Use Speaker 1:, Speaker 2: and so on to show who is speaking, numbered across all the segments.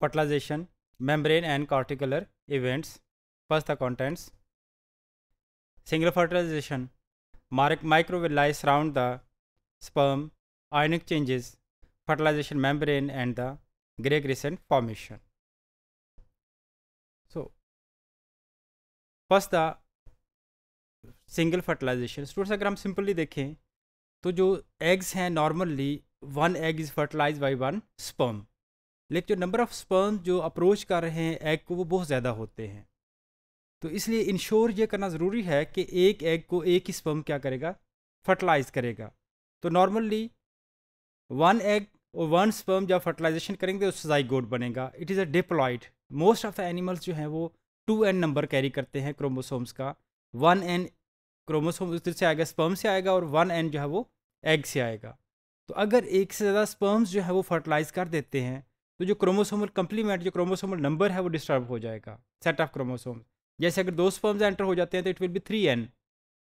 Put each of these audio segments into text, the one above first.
Speaker 1: fertilisation membrane and cortical events first the contents single fertilization mark microvilli surround the sperm ionic changes fertilization membrane and the grey crescent formation so first the single fertilization students अगर हम simply देखें तो जो eggs हैं normally one egg is fertilize by one sperm लेकिन जो number of sperm जो approach कर रहे हैं एग को वो बहुत ज़्यादा होते हैं तो इसलिए इंश्योर ये करना ज़रूरी है कि एक एग को एक ही स्पर्म क्या करेगा फर्टिलाइज़ करेगा तो नॉर्मली वन एग और वन स्पर्म जब फर्टिलाइजेशन करेंगे तो गोड बनेगा it is a diploid most of the animals जो हैं वो टू एन नंबर कैरी करते हैं क्रोमोसोम्स का वन एन क्रोमोसोम उधर से आएगा स्पर्म से आएगा और वन एन जो है वो एग से आएगा तो अगर एक से ज़्यादा स्पर्म्स जो है वो फर्टिलाइज़ कर देते हैं तो जो क्रोमोसोमल कंप्लीमेंट जो क्रोमोसोमल नंबर है वो डिस्टर्ब हो जाएगा सेट ऑफ क्रोमोसोम जैसे अगर दो स्पर्म्स एंटर हो जाते हैं तो it will be three N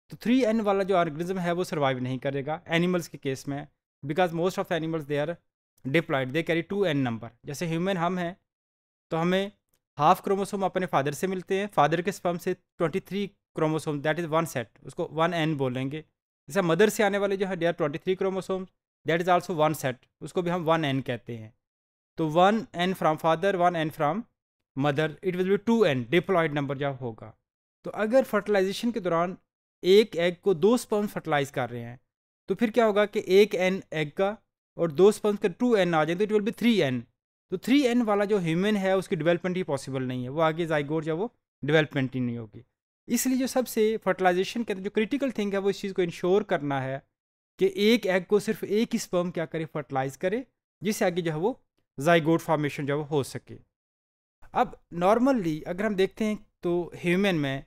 Speaker 1: तो थ्री एन वाला जो ऑर्गेनिज्म है वो सर्वाइव नहीं करेगा एनिमल्स के केस में because most of animals they are diploid they carry two N number जैसे ह्यूमन हम हैं तो हमें हाफ क्रोमोसोम अपने फादर से मिलते हैं फादर के स्पर्म से twenty three chromosome that is one set उसको वन एन बोलेंगे जैसे मदर से आने वाले जो है they are twenty three chromosome that is also one set उसको भी हम वन एन कहते हैं तो one N from father one N from mother it will be two N diploid number जब होगा तो अगर फर्टिलाइजेशन के दौरान एक एग को दो स्पर्म फर्टिलाइज कर रहे हैं तो फिर क्या होगा कि एक एन एग का और दो स्पर्म का टू एन आ जाए तो it will be three N तो थ्री एन वाला जो ह्यूमन है उसकी डेवलपमेंट ही पॉसिबल नहीं है वो आगे जाइगोर जब वो डिवेलपमेंट ही नहीं होगी इसलिए जो सबसे फर्टिलाइजेशन के अंदर जो क्रिटिकल थिंग है वो इस चीज़ को इंश्योर करना है कि एक एग को सिर्फ एक ही स्पर्म क्या करे फर्टिलाइज करे जिससे आगे जो है वो जाइगोड फॉर्मेशन जब हो सके अब नॉर्मली अगर हम देखते हैं तो ह्यूमन में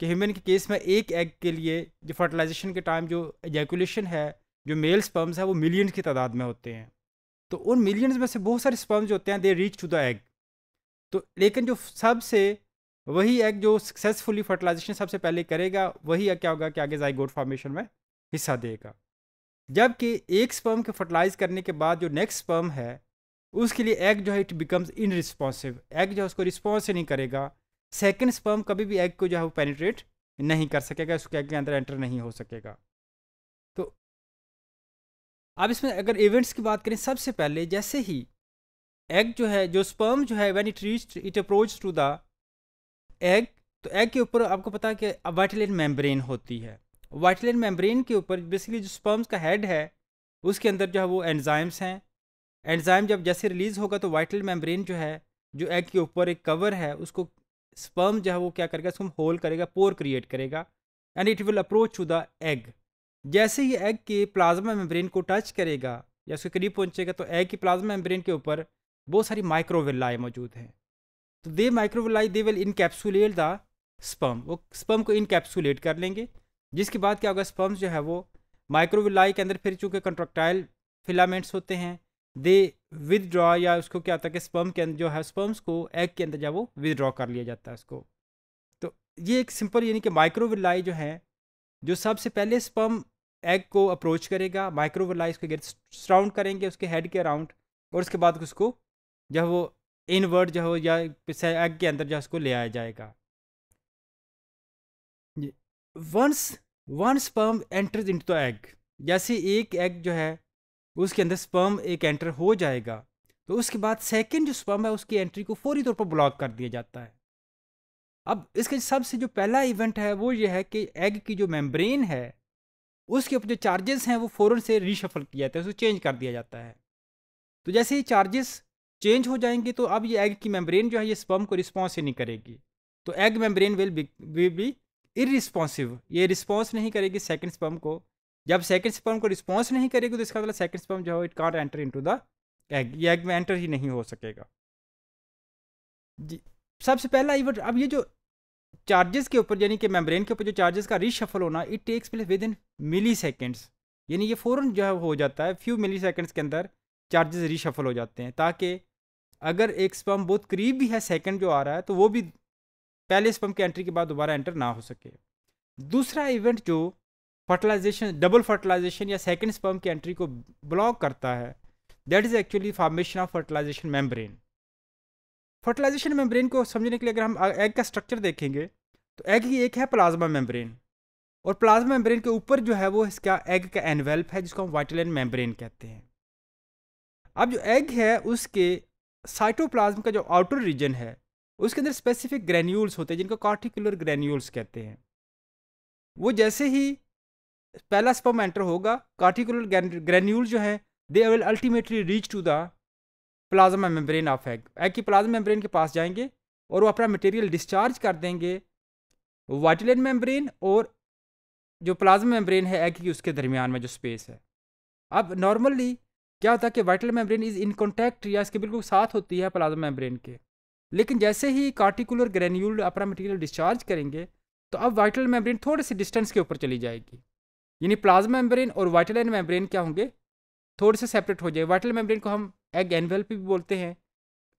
Speaker 1: कि ह्यूमन के केस में एक एग के लिए जो फर्टिलाइजेशन के टाइम जो एजैकुलेशन है जो मेल स्पर्म्स है वो मिलियंस की तादाद में होते हैं तो उन मिलियंस में से बहुत सारे स्पर्म्स होते हैं they reach to the egg तो लेकिन जो सबसे वही एग जो सक्सेसफुली फर्टिलाइजेशन सबसे पहले करेगा वही एग क्या होगा कि आगे जाइगोड फॉर्मेशन में हिस्सा देगा जबकि एक स्पर्म के फर्टिलाइज करने के बाद जो नेक्स्ट स्पर्म है उसके लिए एग जो है it becomes in responsive egg जो है उसको रिस्पॉन्स नहीं करेगा सेकेंड स्पर्म कभी भी एग को जो है वो पेनिट्रेट नहीं कर सकेगा उसके एग के अंदर एंटर नहीं हो सकेगा तो अब इसमें अगर इवेंट्स की बात करें सबसे पहले जैसे ही एग जो है जो स्पर्म जो है when it reach it approach to the egg तो एग के ऊपर आपको पता है कि वाइटलिन मेम्ब्रेन होती है वाइटलिन मेम्ब्रेन के ऊपर बेसिकली जो स्पर्म्स का हेड है उसके अंदर जो है वो एंजाइम्स हैं एंजाइम जब जैसे रिलीज़ होगा तो वाइटल मेम्ब्रेन जो है जो एग के ऊपर एक कवर है उसको स्पर्म जो है वो क्या करेगा उसको होल करेगा पोर क्रिएट करेगा and it will approach to the egg जैसे ही एग के प्लाज्मा मेम्ब्रेन को टच करेगा या उसके करीब पहुंचेगा तो एग की प्लाज्मा मेम्ब्रेन के ऊपर बहुत सारी माइक्रोविल्लाई मौजूद हैं तो they microvilli they will encapsulate the sperm वो स्पर्म को इनकेप्सुलेट कर लेंगे जिसके बाद क्या होगा स्पर्म्स जो है वो माइक्रोविलाई के अंदर फिर चूँकि कंट्रक्टाइल फिलामेंट्स होते हैं दे विदड्रॉ या उसको क्या होता है कि स्पर्म के अंदर जो है स्पर्म्स को एग के अंदर जो वो विदड्रॉ कर लिया जाता है उसको तो ये एक सिंपल यानी कि माइक्रोविलाई जो है जो सबसे पहले स्पर्म एग को अप्रोच करेगा माइक्रोविलाई उसके गिर सराउंड करेंगे उसके हेड के अराउंड और उसके बाद उसको जो वो इनवर्ड जो हो या एग के अंदर जो उसको ले आया जाएगा once one sperm enters into the egg जैसे एक एग जो है उसके अंदर स्पर्म एक एंटर हो जाएगा तो उसके बाद सेकेंड जो स्पर्म है उसकी एंट्री को फौरी तौर पर ब्लॉक कर दिया जाता है अब इसके सबसे जो पहला इवेंट है वो ये है कि एग की जो मेम्ब्रेन है उसके ऊपर जो चार्जेस हैं वो फ़ौरन से रीशफल किया जाता है उसको चेंज कर दिया जाता है तो जैसे ही चार्जेस चेंज हो जाएंगे तो अब ये एग की मेम्ब्रेन जो है ये स्पर्म को रिस्पॉन्स ही नहीं करेगी तो egg membrane will be be responsive ये रिस्पॉन्स नहीं करेगी सेकेंड स्पर्म को जब सेकंड स्पर्म को रिस्पॉन्स नहीं करेगी तो इसका मतलब सेकंड स्पर्म जो है it can't enter into the egg ये एग में एंटर ही नहीं हो सकेगा जी सबसे पहला इवन अब ये जो चार्जेस के ऊपर यानी कि मेम्ब्रेन के ऊपर जो चार्जेस का रिशफल होना it takes place within milliseconds यानी ये फ़ौरन जो है हो जाता है फ्यू मिली सेकेंड्स के अंदर चार्जेस रिशफल हो जाते हैं ताकि अगर एक स्पम बहुत करीब भी है सेकेंड जो आ रहा है तो वो भी पहले स्पम के एंट्री के बाद दोबारा एंटर ना हो सके दूसरा इवेंट जो फर्टिलाइजेशन डबल फर्टिलाइजेशन या सेकेंड स्पर्म की एंट्री को ब्लॉक करता है that is actually formation of fertilization membrane fertilization membrane को समझने के लिए अगर हम एग का स्ट्रक्चर देखेंगे तो एग ही एक है प्लाज्मा मेम्ब्रेन और प्लाज्मा मेम्ब्रेन के ऊपर जो है वो इसका एग का एनवेल्प है जिसको हम वाइटल मेम्ब्रेन कहते हैं अब जो एग है उसके साइटोप्लाज्म का जो आउटर रीजन है उसके अंदर स्पेसिफिक ग्रेन्यूल्स होते हैं जिनको कार्टिकुलर ग्रेन्यूल्स कहते हैं वो जैसे ही पहला स्पम एंटर होगा कार्टिकुलर ग्रेन्यूल जो है they will ultimately reach to the plasma membrane of egg egg की प्लाज्मा मेम्ब्रेन के पास जाएंगे और वो अपना मटेरियल डिस्चार्ज कर देंगे वाइटलेन मेम्ब्रेन और जो प्लाज्मा मेम्ब्रेन है एग की उसके दरमियान में जो स्पेस है अब नॉर्मली क्या होता है कि vitelline membrane is in contact या इसके बिल्कुल साथ होती है प्लाज्मा मेम्ब्रेन के लेकिन जैसे ही कार्टिकुलर ग्रेन्यूल अपना मटेरियल डिस्चार्ज करेंगे तो अब वाइटल मेम्ब्रेन थोड़े से डिस्टेंस के ऊपर चली जाएगी यानी प्लाज्मा मेम्ब्रेन और वाइटल एंड मेम्ब्रेन क्या होंगे थोड़े से सेपरेट हो जाए वाइटल मेम्ब्रेन को हम एग एनवेल भी बोलते हैं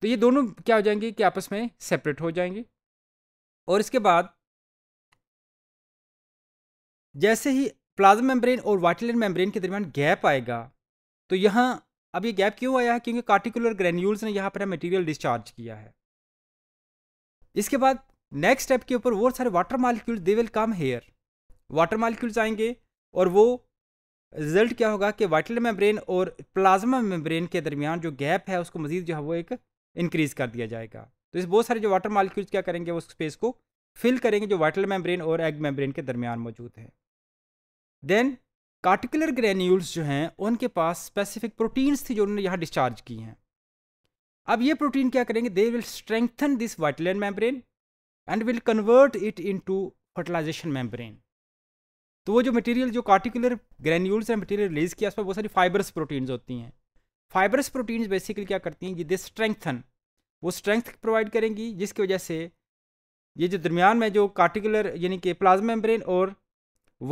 Speaker 1: तो ये दोनों क्या हो जाएंगे कि आपस में सेपरेट हो जाएंगे और इसके बाद जैसे ही प्लाज्मा मेम्ब्रेन और वाइटल एंड मेम्ब्रेन के दरमियान गैप आएगा तो यहाँ अब ये गैप क्यों आया है क्योंकि कार्टिकुलर ग्रेन्यूल्स ने यहाँ पर मटीरियल डिस्चार्ज किया है इसके बाद नेक्स्ट स्टेप के ऊपर वो सारे water molecule they will come here water molecules आएंगे और वो रिजल्ट क्या होगा कि वाइटल मेम्ब्रेन और प्लाज्मा मेम्ब्रेन के दरमियान जो गैप है उसको मज़ीद जो है वो एक इंक्रीज़ कर दिया जाएगा तो इस बहुत सारे जो वाटर मालिक्यूल्स क्या करेंगे वो स्पेस को फिल करेंगे जो वाइटल मेम्ब्रेन और एग मेम्ब्रेन के दरमियान मौजूद है देन कार्टिकुलर ग्रेन्यूल्स जो हैं उनके पास स्पेसिफिक प्रोटीन्स थी जो उन्होंने यहाँ डिस्चार्ज की हैं अब ये प्रोटीन क्या करेंगे they will strengthen this vitelline membrane and will convert it into fertilization membrane तो वो जो मटेरियल जो कार्टिकुलर ग्रेन्यूल्स या मटेरियल रिलीज किया उसमें बहुत सारी फाइबरस प्रोटीन्स होती हैं फाइबरस प्रोटीन्स बेसिकली क्या करती हैं ये दे स्ट्रेंथन वो स्ट्रेंथ प्रोवाइड करेंगी जिसकी वजह से ये जो दरमियान में जो कार्टिकुलर यानी कि प्लाज्मा मेम्ब्रेन और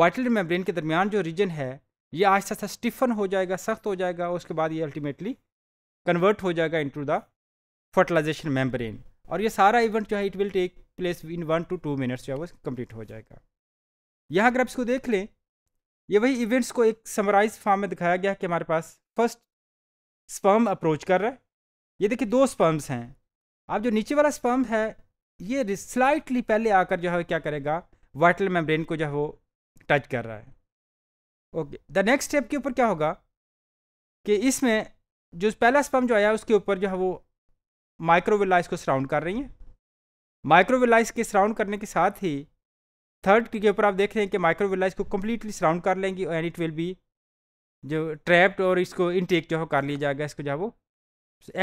Speaker 1: वाइटल मेम्ब्रेन के दरमियान जो रीजन है ये आहिस्ता आहिस्ता स्टिफन हो जाएगा सख्त हो जाएगा उसके बाद ये अल्टीमेटली कन्वर्ट हो जाएगा इनटू द फर्टिलाइजेशन मेम्ब्रेन और ये सारा इवेंट जो है it will take place in one two two minutes जो है वो कम्प्लीट हो जाएगा यहाँ अगर आप इसको देख लें ये वही इवेंट्स को एक समराइज फॉर्म में दिखाया गया है कि हमारे पास फर्स्ट स्पर्म अप्रोच कर रहा है ये देखिए दो स्पर्म्स हैं अब जो नीचे वाला स्पर्म है ये स्लाइटली पहले आकर जो है क्या करेगा वाइटल मेम्ब्रेन को जो है वो टच कर रहा है ओके द नेक्स्ट स्टेप के ऊपर क्या होगा कि इसमें जो पहला स्पर्म जो आया उसके ऊपर जो है वो माइक्रोवेलाइज को सराउंड कर रही हैं माइक्रोवेलाइज के सराउंड करने के साथ ही थर्ड के ऊपर आप देख रहे हैं कि माइक्रोविलाइज को कम्प्लीटली सराउंड कर लेंगी एंड इट विल बी जो ट्रैप्ड और इसको इनटेक जो है कर लिया जाएगा इसको जो है वो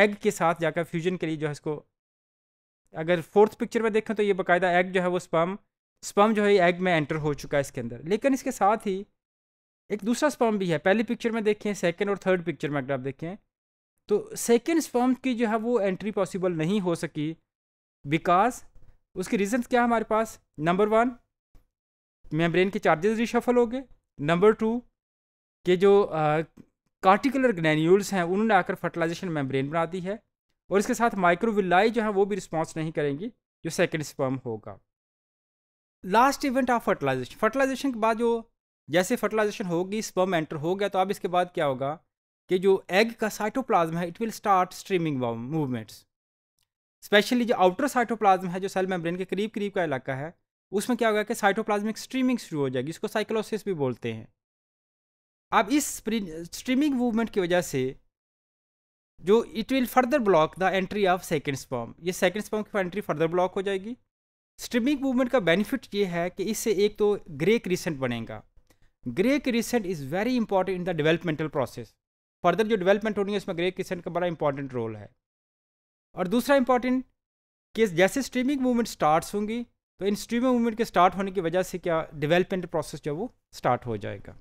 Speaker 1: एग के साथ जाकर फ्यूजन के लिए जो है इसको अगर फोर्थ पिक्चर में देखें तो ये बाकायदा एग जो है वो स्पम स्पम जो है एग में एंटर हो चुका है इसके अंदर लेकिन इसके साथ ही एक दूसरा स्पम भी है पहली पिक्चर में देखें सेकेंड और थर्ड पिक्चर में अगर आप देखें तो सेकेंड स्पम की जो है वो एंट्री पॉसिबल नहीं हो सकी बिकॉज उसके रीजन क्या हमारे पास नंबर वन मेम्ब्रेन के चार्जेस रिशफल हो गए नंबर टू के जो कार्टिकुलर ग्रैन्यूल्स हैं उन्होंने आकर फर्टिलाइजेशन मेम्ब्रेन बना दी है और इसके साथ माइक्रोविलाई जो है वो भी रिस्पॉन्स नहीं करेंगी जो सेकेंड स्पर्म होगा last event of fertilization fertilization के बाद जो जैसे फर्टिलाइजेशन होगी स्पर्म एंटर हो गया तो अब इसके बाद क्या होगा कि जो एग का साइटोप्लाज्म है it will start streaming movements specially जो आउटर साइटोप्लाज्म है जो सेल मेम्ब्रेन के करीब करीब का इलाका है उसमें क्या होगा कि साइटोप्लाज्मिक स्ट्रीमिंग शुरू हो जाएगी इसको साइक्लोसिस भी बोलते हैं अब इस स्ट्रीमिंग मूवमेंट की वजह से जो it will further block the entry of second sperm ये सेकेंड स्पॉम की एंट्री फर्दर ब्लॉक हो जाएगी स्ट्रीमिंग मूवमेंट का बेनिफिट ये है कि इससे एक तो ग्रे क्रिसेंट बनेगा grey crescent is very important in the developmental process further जो डेवलपमेंट होनी है उसमें ग्रे क्रिसेंट का बड़ा इंपॉर्टेंट रोल है और दूसरा इंपॉर्टेंट कि जैसे स्ट्रीमिंग मूवमेंट स्टार्ट होंगी तो इन स्ट्रीमिंग मूवमेंट के स्टार्ट होने की वजह से क्या डेवलपमेंट प्रोसेस जो वो स्टार्ट हो जाएगा